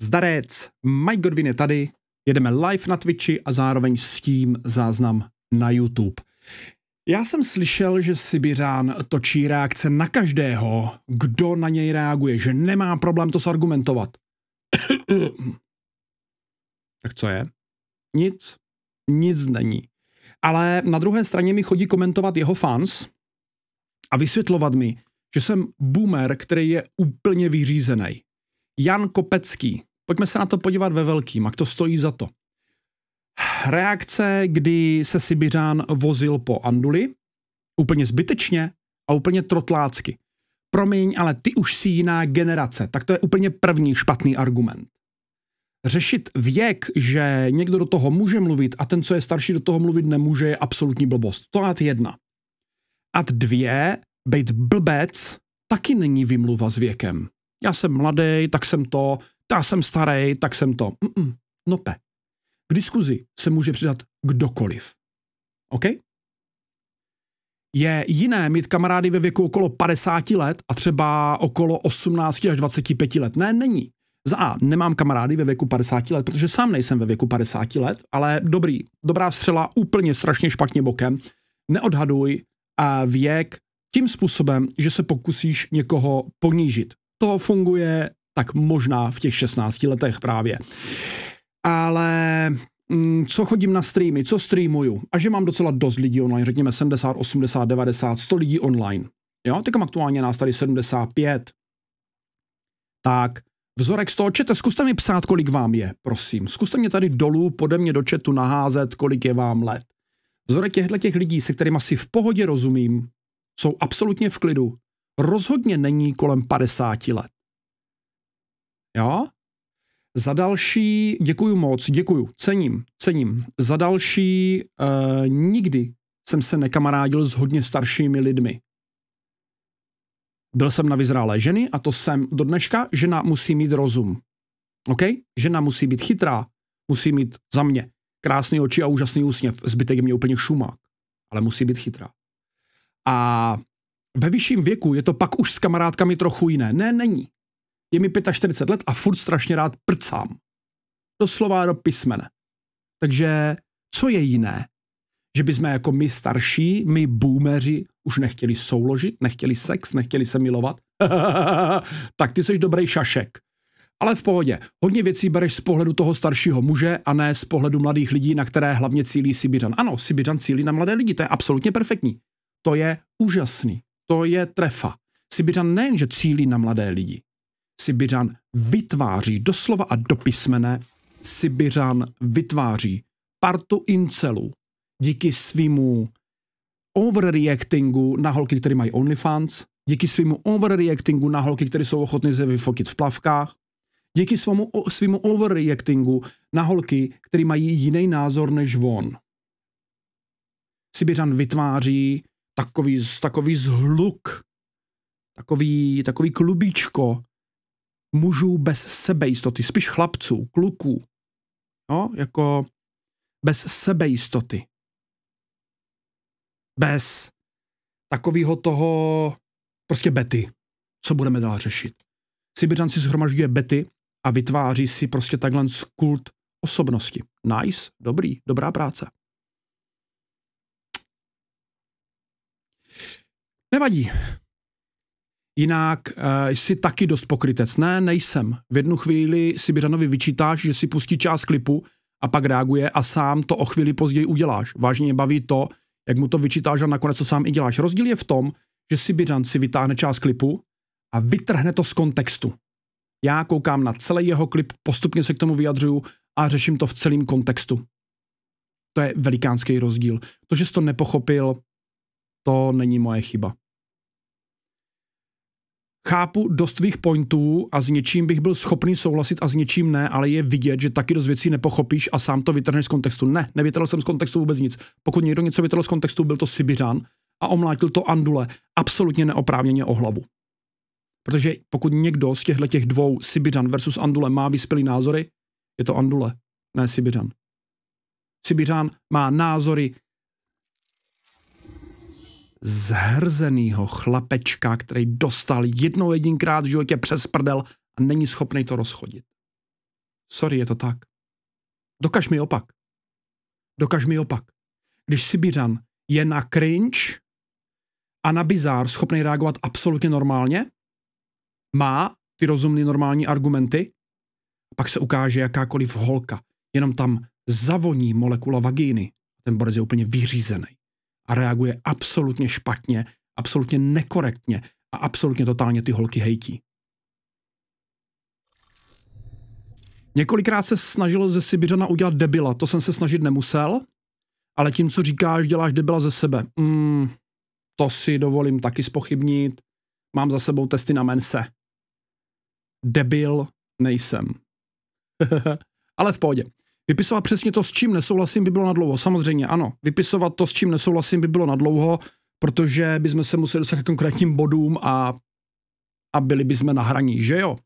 Zdarec, Mike Godwin je tady, jedeme live na Twitchi a zároveň s tím záznam na YouTube. Já jsem slyšel, že Sibiřán točí reakce na každého, kdo na něj reaguje, že nemá problém to sargumentovat. tak co je? Nic. Nic není. Ale na druhé straně mi chodí komentovat jeho fans a vysvětlovat mi, že jsem boomer, který je úplně vyřízený. Jan Kopecký. Pojďme se na to podívat ve velkým, jak to stojí za to. Reakce, kdy se Sibiřán vozil po Anduli, úplně zbytečně a úplně trotlácky. Promiň, ale ty už si jiná generace, tak to je úplně první špatný argument. Řešit věk, že někdo do toho může mluvit a ten, co je starší, do toho mluvit nemůže, je absolutní blbost. To ad jedna. Ad dvě, být blbec taky není vymluva s věkem. Já jsem mladý, tak jsem to, já jsem starý, tak jsem to. Mm-mm, nope. K diskuzi se může přidat kdokoliv. OK? Je jiné mít kamarády ve věku okolo 50 let a třeba okolo 18 až 25 let. Ne, není. Za A, nemám kamarády ve věku 50 let, protože sám nejsem ve věku 50 let, ale dobrý, dobrá střela úplně strašně špatně bokem. Neodhaduj a eh, věk tím způsobem, že se pokusíš někoho ponížit to funguje tak možná v těch 16 letech právě. Ale mm, co chodím na streamy, co streamuju a že mám docela dost lidí online, řekněme 70, 80, 90, 100 lidí online. Jo, teďka aktuálně nás tady 75. Tak vzorek z toho čete, zkuste mi psát, kolik vám je, prosím. Zkuste mě tady dolů pode mě do četu naházet, kolik je vám let. Vzorek těchto těch lidí, se kterými si v pohodě rozumím, jsou absolutně v klidu, rozhodně není kolem 50 let. Jo? Za další, děkuju moc, děkuju, cením, cením. Za další, e, nikdy jsem se nekamarádil s hodně staršími lidmi. Byl jsem na vyzrálé ženy a to jsem do dneška. Žena musí mít rozum. OK? Žena musí být chytrá, musí mít za mě krásné oči a úžasný úsměv. Zbytek je mě úplně šumák, ale musí být chytrá. A ve vyšším věku je to pak už s kamarádkami trochu jiné. Ne, není. Je mi 45 let a furt strašně rád prcám. slova do písmene. Takže co je jiné? Že jsme jako my starší, my boomeři, už nechtěli souložit, nechtěli sex, nechtěli se milovat? tak ty jsi dobrý šašek. Ale v pohodě. Hodně věcí bereš z pohledu toho staršího muže a ne z pohledu mladých lidí, na které hlavně cílí Sibiřan. Ano, Sibiřan cílí na mladé lidi, to je absolutně perfektní. To je úžasný to je trefa. Sibiřan nejenže cílí na mladé lidi, Sibiřan vytváří, doslova a dopismené, Sibiřan vytváří partu incelů díky svýmu overreactingu na holky, které mají OnlyFans, díky svýmu overreactingu na holky, které jsou ochotny se vyfotit v plavkách, díky svému, svýmu overreactingu na holky, které mají jiný názor než on. Sibiřan vytváří takový, takový zhluk, takový, takový klubičko, mužů bez sebejistoty, spíš chlapců, kluků, no, jako bez sebejistoty. Bez takového toho prostě bety. Co budeme dál řešit? Sibiřan si zhromažďuje bety a vytváří si prostě takhle kult osobnosti. Nice, dobrý, dobrá práce. Nevadí. Jinak uh, jsi taky dost pokrytec. Ne, nejsem. V jednu chvíli si Sibiranovi vyčítáš, že si pustí část klipu a pak reaguje a sám to o chvíli později uděláš. Vážně baví to, jak mu to vyčítáš a nakonec to sám i děláš. Rozdíl je v tom, že si Sibiran si vytáhne část klipu a vytrhne to z kontextu. Já koukám na celý jeho klip, postupně se k tomu vyjadřuju a řeším to v celém kontextu. To je velikánský rozdíl. To, že jsi to nepochopil, to není moje chyba. Chápu dost tvých pointů a s něčím bych byl schopný souhlasit a s něčím ne, ale je vidět, že taky dost věcí nepochopíš a sám to vytrhneš z kontextu. Ne, nevytrhl jsem z kontextu vůbec nic. Pokud někdo něco vytrhl z kontextu, byl to Sibiřan a omlátil to Andule absolutně neoprávněně o hlavu. Protože pokud někdo z těchto těch dvou Sibiřan versus Andule má vyspělý názory, je to Andule, ne Sibiřan. Sibiřan má názory, zhrzenýho chlapečka, který dostal jednou jedinkrát v životě přes prdel a není schopný to rozchodit. Sorry, je to tak. Dokaž mi opak. Dokaž mi opak. Když Sibiřan je na cringe a na bizár schopný reagovat absolutně normálně, má ty rozumné normální argumenty, pak se ukáže jakákoliv holka, jenom tam zavoní molekula vagíny. Ten borec je úplně vyřízený a reaguje absolutně špatně, absolutně nekorektně a absolutně totálně ty holky hejtí. Několikrát se snažilo ze Sibiřana udělat debila, to jsem se snažit nemusel, ale tím, co říkáš, děláš debila ze sebe. Mm, to si dovolím taky spochybnit. Mám za sebou testy na mense. Debil nejsem. ale v pohodě. Vypisovat přesně to, s čím nesouhlasím, by bylo na dlouho. Samozřejmě, ano. Vypisovat to, s čím nesouhlasím, by bylo na dlouho, protože bychom se museli dostat k konkrétním bodům a, a byli bychom na hraní, že jo?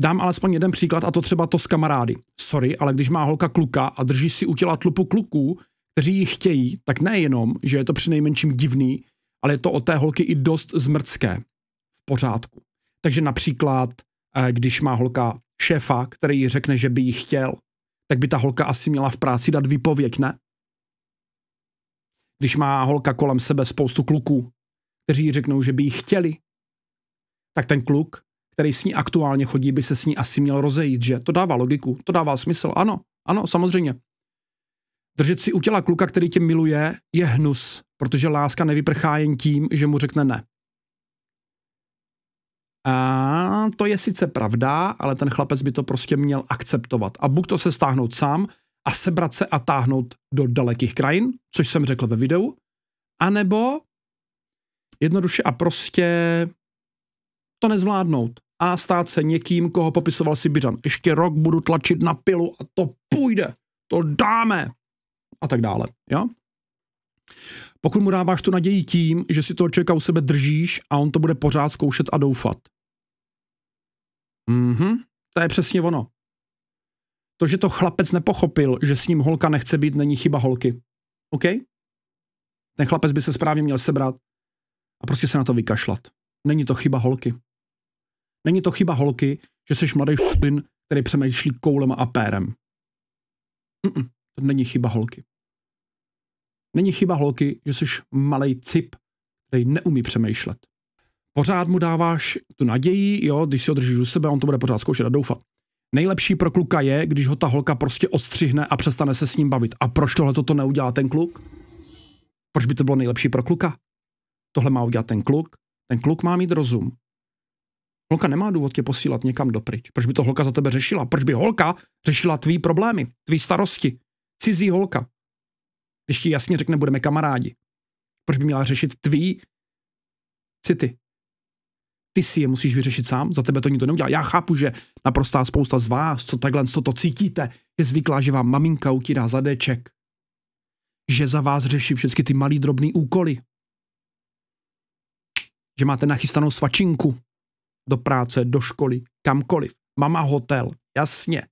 Dám alespoň jeden příklad, a to třeba to s kamarády. Sorry, ale když má holka kluka a drží si u těla tlupu kluků, kteří ji chtějí, tak nejenom, že je to přinejmenším divný, ale je to od té holky i dost zmrcké. V pořádku. Takže například, eh, když má holka šéfa, který řekne, že by ji chtěl, tak by ta holka asi měla v práci dát výpověď, ne? Když má holka kolem sebe spoustu kluků, kteří řeknou, že by jí chtěli, tak ten kluk, který s ní aktuálně chodí, by se s ní asi měl rozejít, že? To dává logiku, to dává smysl, ano, ano, samozřejmě. Držet si u těla kluka, který tě miluje, je hnus, protože láska nevyprchá jen tím, že mu řekne ne. A to je sice pravda, ale ten chlapec by to prostě měl akceptovat. A buď to se stáhnout sám a sebrat se a táhnout do dalekých krajin, což jsem řekl ve videu, anebo jednoduše a prostě to nezvládnout a stát se někým, koho popisoval Sibiřan. Ještě rok budu tlačit na pilu a to půjde, to dáme a tak dále. Jo? Pokud mu dáváš tu naději tím, že si toho člověka u sebe držíš a on to bude pořád zkoušet a doufat. Mhm, to je přesně ono. To, že to chlapec nepochopil, že s ním holka nechce být, není chyba holky. OK? Ten chlapec by se správně měl sebrat a prostě se na to vykašlat. Není to chyba holky. Není to chyba holky, že jsi mladý špin, který přemýšlí koulem a pérem. Mm-mm, to není chyba holky. Není chyba holky, že jsi malej cip, který neumí přemýšlet. Pořád mu dáváš tu naději, jo, když si ho držíš u sebe, on to bude pořád zkoušet a doufat. Nejlepší pro kluka je, když ho ta holka prostě ostřihne a přestane se s ním bavit. A proč tohle to neudělá ten kluk? Proč by to bylo nejlepší pro kluka? Tohle má udělat ten kluk. Ten kluk má mít rozum. Holka nemá důvod tě posílat někam dopryč. Proč by to holka za tebe řešila? Proč by holka řešila tvý problémy, tvý starosti? Cizí holka. Když ti jasně řekne, budeme kamarádi. Proč by měla řešit tvý city? Ty si je musíš vyřešit sám, za tebe to nikdo neudělá. Já chápu, že naprostá spousta z vás, co takhle co to cítíte, je zvyklá, že vám maminka utírá zadeček, že za vás řeší všechny ty malý drobný úkoly, že máte nachystanou svačinku do práce, do školy, kamkoliv. Mama hotel, jasně.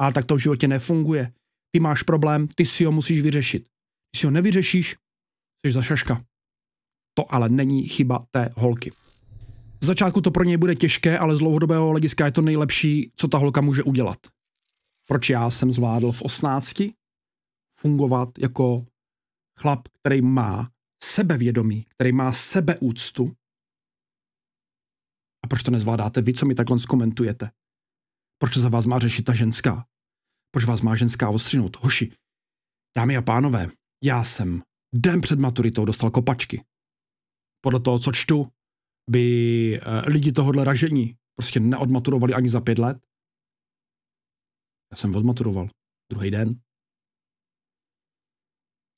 Ale tak to v životě nefunguje. Ty máš problém, ty si ho musíš vyřešit. Když si ho nevyřešíš, jsi za šaška. To ale není chyba té holky. Z začátku to pro něj bude těžké, ale z dlouhodobého hlediska je to nejlepší, co ta holka může udělat. Proč já jsem zvládl v 18 fungovat jako chlap, který má sebevědomí, který má sebeúctu. A proč to nezvládáte vy, co mi takhle zkomentujete? Proč za vás má řešit ta ženská? Proč vás má ženská ostřinout? Hoši, dámy a pánové, já jsem den před maturitou dostal kopačky. Podle toho, co čtu, by eh, lidi tohohle ražení prostě neodmaturovali ani za pět let. Já jsem odmaturoval druhý den.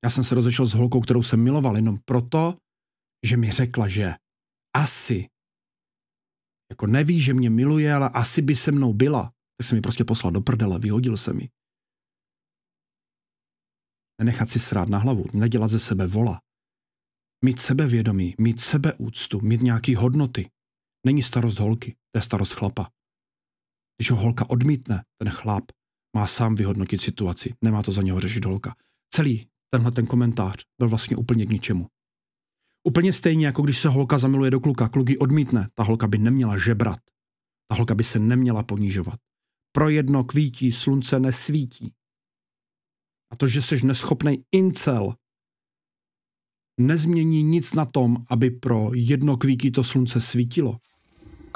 Já jsem se rozešel s holkou, kterou jsem miloval, jenom proto, že mi řekla, že asi, jako neví, že mě miluje, ale asi by se mnou byla. Tak jsem mi prostě poslal do prdele, vyhodil se mi. Nenechat si srát na hlavu, nedělat ze sebe vola. Mít sebevědomí, mít sebeúctu, mít nějaký hodnoty. Není starost holky, to je starost chlapa. Když ho holka odmítne, ten chlap má sám vyhodnotit situaci, nemá to za něho řešit holka. Celý tenhle ten komentář byl vlastně úplně k ničemu. Úplně stejně, jako když se holka zamiluje do kluka, kluk ji odmítne, ta holka by neměla žebrat. Ta holka by se neměla ponížovat. Pro jedno kvítí, slunce nesvítí. A to, že jsi neschopný incel, nezmění nic na tom, aby pro jedno kvíky to slunce svítilo.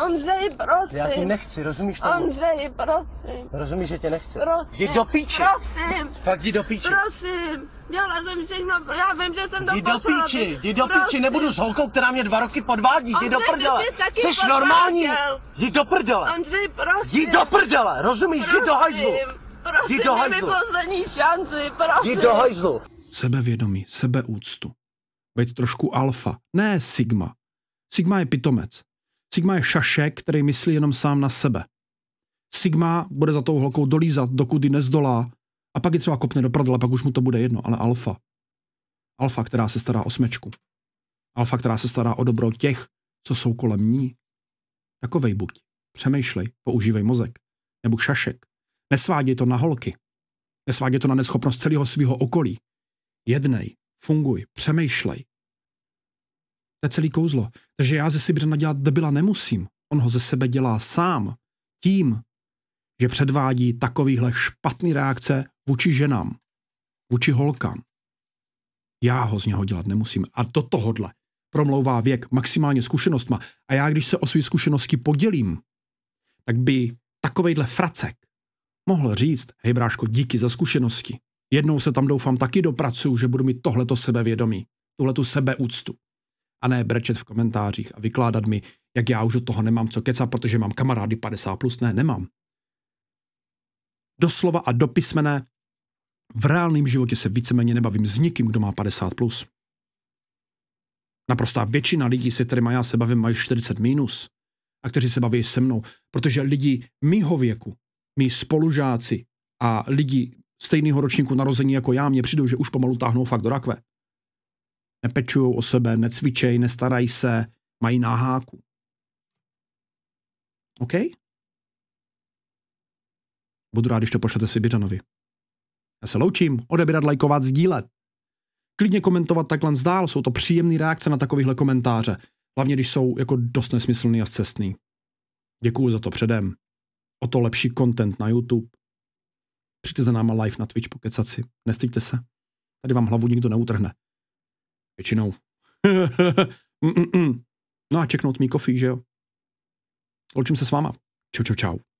Ondřej, prosím. Já tě nechci, rozumíš to? Ondřej, prosím. Rozumíš, že tě nechci? Prosím. Jdi do píče. Prosím. Fakt jdi do píče. Prosím. Dělala jsem všechno, já vím, že jsem to Jdi do píči, jdi do píči, nebudu s holkou, která mě dva roky podvádí, jdi do prdele. Jsi normální, jdi do prdele. Ondřej, prosím. Jdi do prdele, rozumíš, jdi do hajzlu. Prosím, do hajzlu. poslední šanci, prosím. Jdi do hajzlu. Sebevědomí, sebeúctu. Být trošku alfa, ne sigma. Sigma je pitomec. Sigma je šašek, který myslí jenom sám na sebe. Sigma bude za tou holkou dolízat, dokud ji nezdolá, a pak ji třeba kopne do prdla, pak už mu to bude jedno, ale alfa. Alfa, která se stará o smečku. Alfa, která se stará o dobro těch, co jsou kolem ní. Takovej buď. Přemýšlej, používej mozek. Nebo šašek. Nesváděj to na holky. Nesváděj to na neschopnost celého svého okolí. Jednej, funguj, přemýšlej. To je celý kouzlo. Takže já ze Sibřana dělat debila nemusím. On ho ze sebe dělá sám. Tím, že předvádí takovýhle špatný reakce vůči ženám, vůči holkám. Já ho z něho dělat nemusím. A do tohohle promlouvá věk maximálně zkušenostma. A já, když se o své zkušenosti podělím, tak by takovejhle fracek Mohl říct, hej bráško, díky za zkušenosti. Jednou se tam doufám taky dopracuju, že budu mít tohleto sebevědomí, tuhletu sebeúctu. A ne brečet v komentářích a vykládat mi, jak já už od toho nemám co kecat, protože mám kamarády 50+, plus. ne, nemám. Doslova a dopismené, v reálném životě se víceméně nebavím s nikým, kdo má 50+. Plus. Naprostá většina lidí, se kterými já se bavím, mají 40 minus a kteří se baví se mnou, protože lidi mýho věku mý spolužáci a lidi stejného ročníku narození jako já mě přijdou, že už pomalu táhnou fakt do rakve. Nepečují o sebe, necvičej, nestarají se, mají náháku. OK? Budu rád, když to pošlete Sibiřanovi. Já se loučím, odebírat, lajkovat, sdílet. Klidně komentovat takhle zdál, jsou to příjemné reakce na takovéhle komentáře. Hlavně, když jsou jako dost nesmyslný a zcestný. Děkuju za to předem o to lepší content na YouTube. Přijďte za náma live na Twitch pokecat si. Nestýďte se. Tady vám hlavu nikdo neutrhne. Většinou. Mm, mm, mm. no a čeknout mi kofí, že jo? Loučím se s váma. Čau, čau, čau.